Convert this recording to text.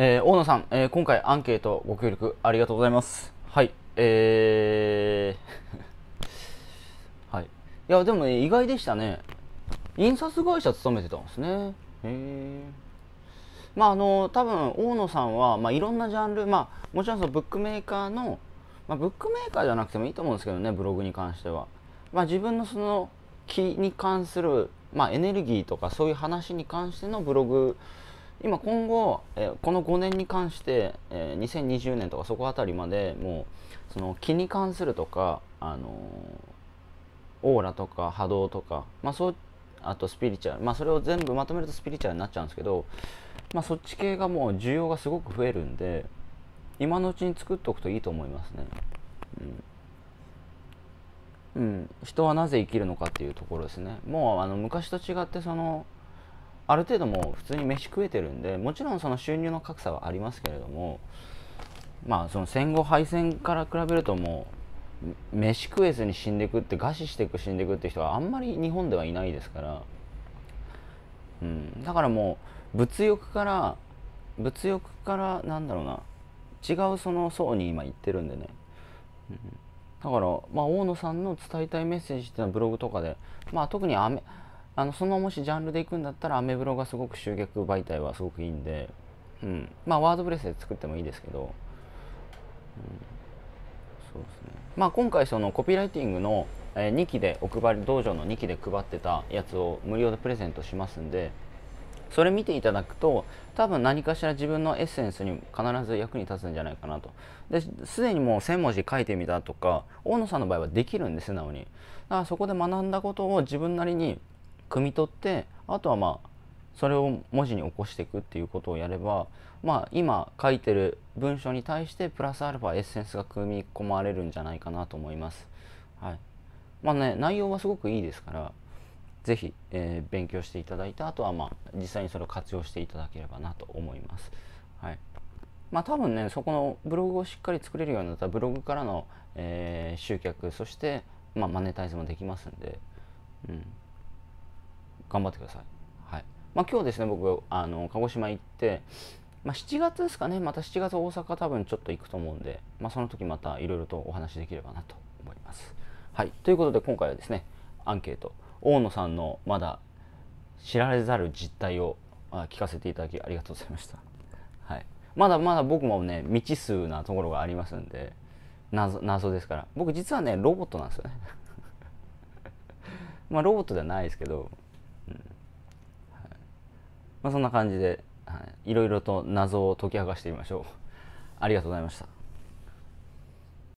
えー、大野さん、えー、今回アンケートご協力ありがとうございます。はい、えー はい。いや、でも、ね、意外でしたね。印刷会社勤めてたんですね。へえ。まああの多分大野さんは、まあ、いろんなジャンル、まあ、もちろんそのブックメーカーの、まあ、ブックメーカーじゃなくてもいいと思うんですけどねブログに関しては、まあ、自分のその気に関する、まあ、エネルギーとかそういう話に関してのブログ今今後、えこの5年に関して、え2020年とかそこあたりまでもうその気に関するとか、あのオーラとか波動とか、まあ、そうあとスピリチュアル、まあ、それを全部まとめるとスピリチュアルになっちゃうんですけど、まあ、そっち系がもう需要がすごく増えるんで今のうちに作っておくといいと思いますね。うんうん、人はなぜ生きるのかっていうところですねもうあの昔と違ってそのある程度もう普通に飯食えてるんでもちろんその収入の格差はありますけれどもまあその戦後敗戦から比べるともう飯食えずに死んでいくって餓死していく死んでいくって人はあんまり日本ではいないですから、うん、だからもう物欲から物欲からなんだろうな違うその層に今行ってるんでね、うん、だから、まあ、大野さんの伝えたいメッセージっていうのはブログとかで、まあ、特にアメあのそのもしジャンルでいくんだったらアメブロがすごく集客媒体はすごくいいんで、うん、まあワードプレスで作ってもいいですけど、うん、そうですねまあ今回そのコピーライティングの2期でお配り道場の2期で配ってたやつを無料でプレゼントしますんでそれ見ていただくと多分何かしら自分のエッセンスに必ず役に立つんじゃないかなとですでにもう1,000文字書いてみたとか大野さんの場合はできるんです素直にだからそこで学んだことを自分なりに汲み取ってあとはまあそれを文字に起こしていくっていうことをやれば、まあ、今書いてる文章に対してプラスアルファエッセンスが組み込まれるんじゃないかなと思います。はいまあね、内容はすごくいいですから是非、えー、勉強していただいたあとは、まあ、実際にそれを活用していただければなと思います。はいまあ、多分ねそこのブログをしっかり作れるようになったらブログからの、えー、集客そして、まあ、マネタイズもできますんで。うん頑張ってください。はいまあ、今日ですね僕あの鹿児島行って、まあ、7月ですかねまた7月大阪多分ちょっと行くと思うんで、まあ、その時またいろいろとお話できればなと思います。はい、ということで今回はですねアンケート大野さんのまだ知られざる実態を聞かせていただきありがとうございました。はい、まだまだ僕もね未知数なところがありますんで謎謎ですから僕実はねロボットなんですよね まあロボットではないですけどまあ、そんな感じで、はい、いろいろと謎を解き明かしてみましょう。ありがとうございました。